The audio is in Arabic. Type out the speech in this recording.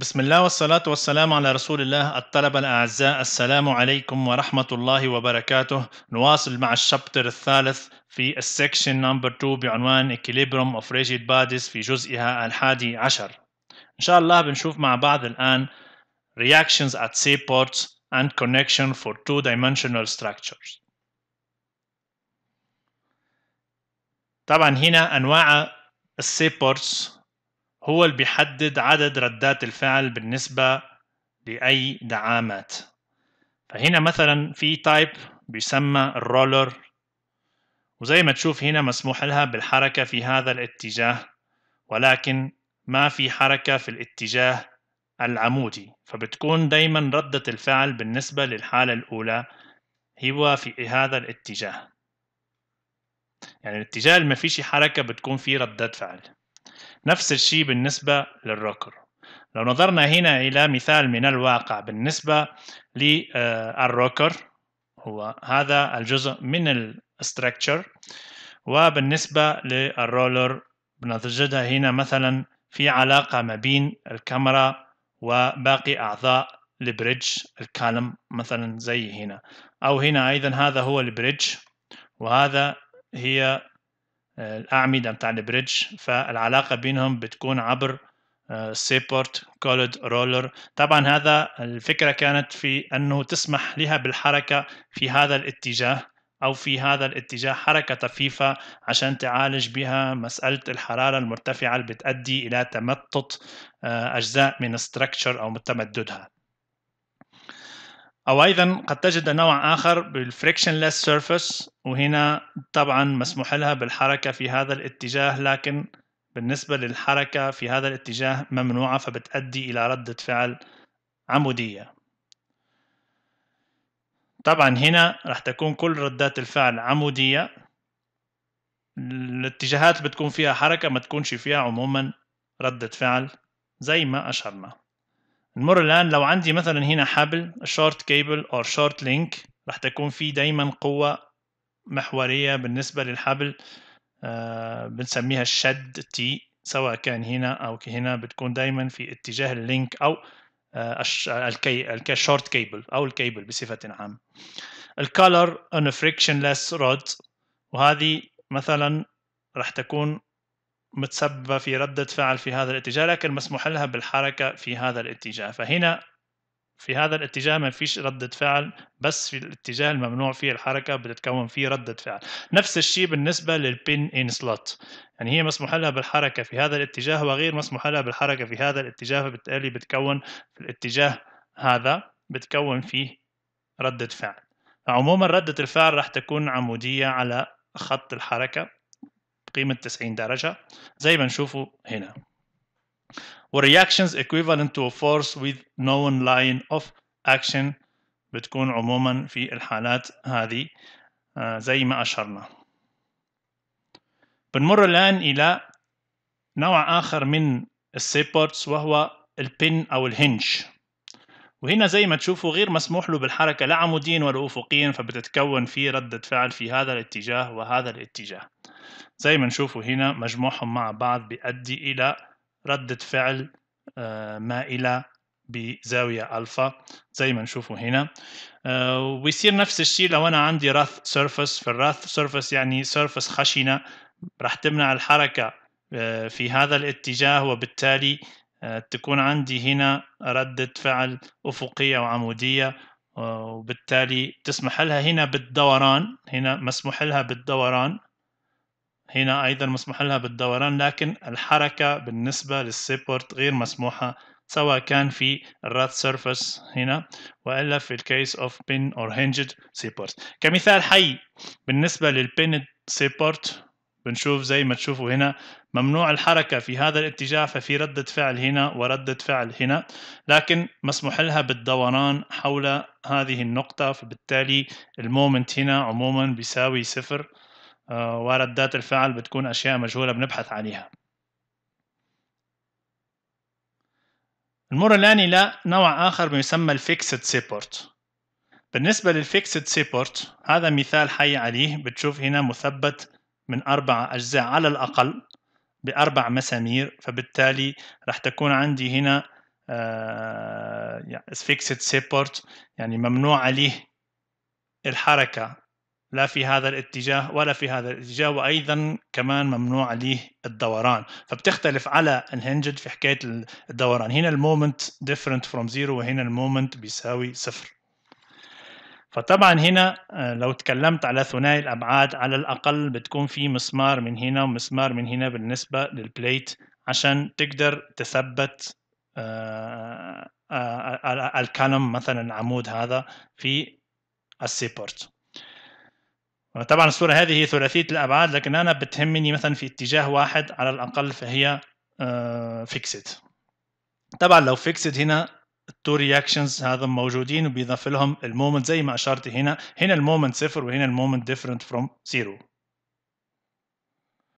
بسم الله والصلاة والسلام على رسول الله الطلبة الأعزاء السلام عليكم ورحمة الله وبركاته نواصل مع الشابتر الثالث في السكشن نمبر 2 بعنوان Equilibrium of Rigid Bodies في جزئها الحادي عشر إن شاء الله بنشوف مع بعض الآن Reactions at seaports and connection for two-dimensional structures طبعا هنا أنواع السيبورتس هو اللي بيحدد عدد ردات الفعل بالنسبة لأي دعامات فهنا مثلا في تايب بيسمى الرولر وزي ما تشوف هنا مسموح لها بالحركة في هذا الاتجاه ولكن ما في حركة في الاتجاه العمودي فبتكون دايما ردة الفعل بالنسبة للحالة الأولى هو في هذا الاتجاه يعني الاتجاه اللي ما فيش حركة بتكون فيه ردة فعل نفس الشيء بالنسبة للروكر لو نظرنا هنا إلى مثال من الواقع بالنسبة للروكر هو هذا الجزء من الستركتشر وبالنسبة للرولر بنجدها هنا مثلا في علاقة ما بين الكاميرا وباقي أعضاء البريدج الكالم مثلا زي هنا أو هنا أيضا هذا هو البريدج وهذا هي الأعمدة بتاع البريدج فالعلاقة بينهم بتكون عبر سيبورت كولد رولر طبعا هذا الفكرة كانت في أنه تسمح لها بالحركة في هذا الاتجاه أو في هذا الاتجاه حركة طفيفة عشان تعالج بها مسألة الحرارة المرتفعة اللي بتؤدي إلى تمطط آه، أجزاء من structure أو تمددها أو أيضا قد تجد نوع آخر بالفريكشنلس سيرفس وهنا طبعا مسموح لها بالحركة في هذا الاتجاه لكن بالنسبة للحركة في هذا الاتجاه ممنوعة فبتؤدي إلى ردة فعل عمودية طبعا هنا راح تكون كل ردات الفعل عمودية الاتجاهات بتكون فيها حركة ما تكونش فيها عموما ردة فعل زي ما أشرنا نمر الآن لو عندي مثلا هنا حبل شورت كيبل أو شورت لينك راح تكون في دايما قوة محورية بالنسبة للحبل آه بنسميها الشد تي سواء كان هنا أو هنا بتكون دايما في اتجاه اللينك أو الكي الشورت كيبل أو الكيبل بصفة عامة الكالر on a frictionless rod وهذه مثلا راح تكون متسببة في ردة فعل في هذا الاتجاه لكن مسموح لها بالحركة في هذا الاتجاه فهنا في هذا الاتجاه ما فيش ردة فعل بس في الاتجاه الممنوع فيه الحركة بتتكون فيه ردة فعل نفس الشيء بالنسبة للبين ان سلوت يعني هي مسموح لها بالحركة في هذا الاتجاه وغير مسموح لها بالحركة في هذا الاتجاه فبالتالي بتكون في الاتجاه هذا بتكون فيه ردة فعل عموما ردة الفعل راح تكون عمودية على خط الحركة قيمة 90 درجة زي ما نشوفه هنا والرياكشنز equivalent to a force with known line of action بتكون عموما في الحالات هذه آه، زي ما أشرنا بنمر الآن إلى نوع آخر من السيبورتس وهو البن أو الهنج وهنا زي ما تشوفوا غير مسموح له بالحركة لا عموديا ولا أفقيا فبتتكون في ردة فعل في هذا الاتجاه وهذا الاتجاه زي ما نشوفوا هنا مجموعهم مع بعض بيؤدي إلى ردة فعل آه، مائلة بزاوية ألفا زي ما نشوفوا هنا آه، ويصير نفس الشيء لو أنا عندي راث سيرفس في الراث سيرفس يعني سيرفس خشنة راح تمنع الحركة آه، في هذا الاتجاه وبالتالي تكون عندي هنا ردة فعل أفقية وعمودية وبالتالي تسمح لها هنا بالدوران هنا مسموح لها بالدوران هنا أيضا مسموح لها بالدوران لكن الحركة بالنسبة للسيبورت غير مسموحة سواء كان في الرات سيرفس هنا وإلا في الكيس اوف بين اور هنجد سيبورت كمثال حي بالنسبة للبين سيبورت بنشوف زي ما تشوفوا هنا ممنوع الحركة في هذا الاتجاه ففي ردة فعل هنا وردة فعل هنا لكن مسموح لها بالدوران حول هذه النقطة فبالتالي المومنت هنا عموما بيساوي صفر آه، وردات الفعل بتكون أشياء مجهولة بنبحث عليها المورلاني لا نوع آخر بيسمى الفيكسد سيبورت بالنسبة للفيكسد سيبورت هذا مثال حي عليه بتشوف هنا مثبت من أربع أجزاء على الأقل بأربع مسامير فبالتالي راح تكون عندي هنا آه، يعني فيكسد سيبورت يعني ممنوع عليه الحركة لا في هذا الاتجاه ولا في هذا الاتجاه وايضا كمان ممنوع عليه الدوران فبتختلف على الهنجد في حكايه الدوران هنا المومنت ديفرنت فروم زيرو وهنا المومنت بيساوي صفر فطبعا هنا آه، لو تكلمت على ثنائي الابعاد على الاقل بتكون في مسمار من هنا ومسمار من هنا بالنسبه للبليت عشان تقدر تثبت آه، آه، الكلم مثلا العمود هذا في السيبورت طبعا الصورة هذه هي ثلاثية الأبعاد لكن أنا بتهمني مثلا في اتجاه واحد على الأقل فهي فيكسد آه، طبعا لو فيكسد هنا التو رياكشنز هذا موجودين وبيضاف لهم المومنت زي ما اشرت هنا هنا المومنت صفر وهنا المومنت ديفرنت فروم زيرو